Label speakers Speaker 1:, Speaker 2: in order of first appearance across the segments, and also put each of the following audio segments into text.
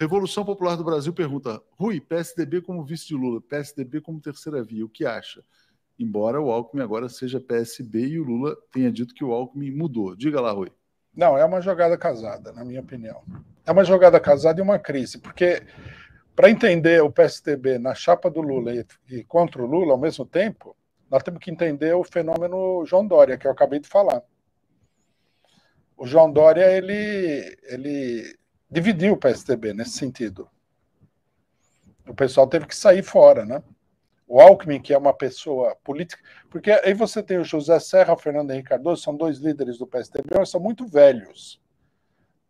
Speaker 1: Revolução Popular do Brasil pergunta: Rui, PSDB como vice de Lula, PSDB como terceira via, o que acha? Embora o Alckmin agora seja PSB e o Lula tenha dito que o Alckmin
Speaker 2: mudou. Diga lá, Rui. Não, é uma jogada casada, na minha opinião. É uma jogada casada e uma crise, porque para entender o PSDB na chapa do Lula e, contra o Lula ao mesmo tempo, nós temos que entender o fenômeno João Dória, que eu acabei de falar. O João Dória, ele, ele dividiu o PSDB nesse sentido. O pessoal teve que sair fora, né? O Alckmin, que é uma pessoa política, porque aí você tem o José Serra, o Fernando Henrique Cardoso, são dois líderes do PSDB, mas são muito velhos.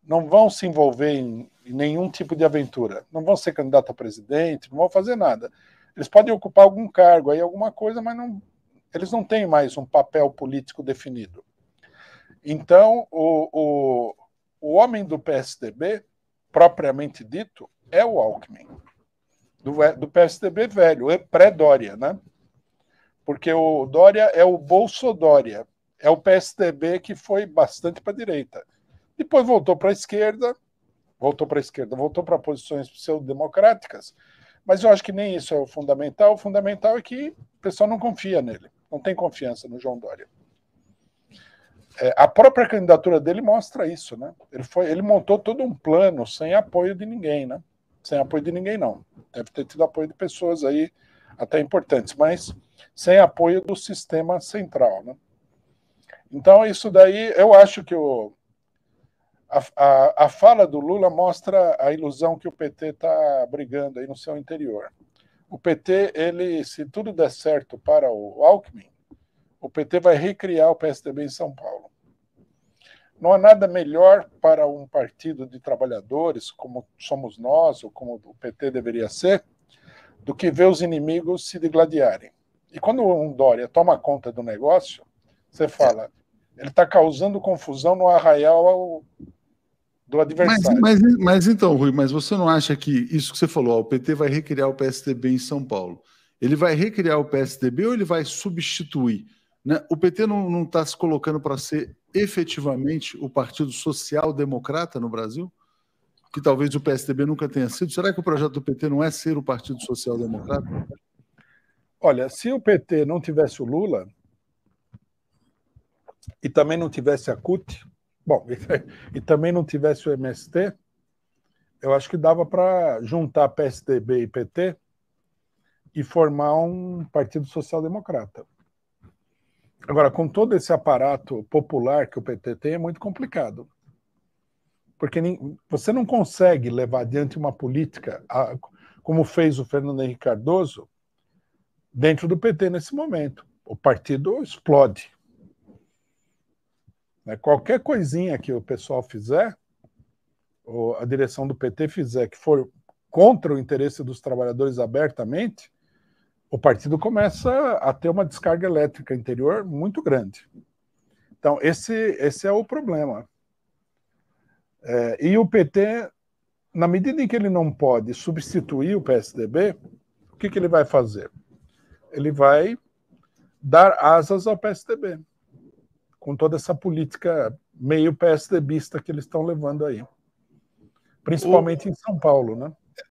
Speaker 2: Não vão se envolver em nenhum tipo de aventura, não vão ser candidato a presidente, não vão fazer nada. Eles podem ocupar algum cargo aí, alguma coisa, mas não, eles não têm mais um papel político definido. Então, o, o, o homem do PSDB propriamente dito, é o Alckmin, do, do PSDB velho, é pré-Dória, né? Porque o Dória é o Bolsodória, é o PSDB que foi bastante para a direita. Depois voltou para a esquerda, voltou para a esquerda, voltou para posições pseudo-democráticas, mas eu acho que nem isso é o fundamental. O fundamental é que o pessoal não confia nele, não tem confiança no João Dória. É, a própria candidatura dele mostra isso, né? Ele, foi, ele montou todo um plano sem apoio de ninguém, né? Sem apoio de ninguém, não. Deve ter tido apoio de pessoas aí até importantes, mas sem apoio do sistema central, né? Então, isso daí, eu acho que o, a, a, a, fala do Lula mostra a ilusão que o PT está brigando aí no seu interior. O PT, ele, se tudo der certo para o Alckmin, o PT vai recriar o PSDB em São Paulo. Não há nada melhor para um partido de trabalhadores, como somos nós, ou como o PT deveria ser, do que ver os inimigos se degladiarem. E quando um Dória toma conta do negócio, você fala, ele está causando confusão no arraial ao, do adversário. Mas,
Speaker 1: mas, mas, então, Rui, mas você não acha que isso que você falou, ó, o PT vai recriar o PSDB em São Paulo? Ele vai recriar o PSDB ou ele vai substituir? Né? O PT não está se colocando para ser efetivamente o Partido Social Democrata no Brasil? Que talvez o PSDB nunca tenha sido. Será que o projeto do PT não é ser o Partido Social Democrata?
Speaker 2: Olha, se o PT não tivesse o Lula e também não tivesse a CUT, bom, e, e também não tivesse o MST, eu acho que dava para juntar PSDB e PT e formar um Partido Social Democrata. Agora, com todo esse aparato popular que o PT tem, é muito complicado. Porque nem, você não consegue levar adiante uma política, a, como fez o Fernando Henrique Cardoso, dentro do PT nesse momento. O partido explode. Né? Qualquer coisinha que o pessoal fizer, ou a direção do PT fizer, que for contra o interesse dos trabalhadores abertamente, o partido começa a ter uma descarga elétrica interior muito grande. Então, esse, esse é o problema. É, e o PT, na medida em que ele não pode substituir o PSDB, o que, que ele vai fazer? Ele vai dar asas ao PSDB, com toda essa política meio PSDBista que eles estão levando aí. Principalmente o... em São Paulo, né?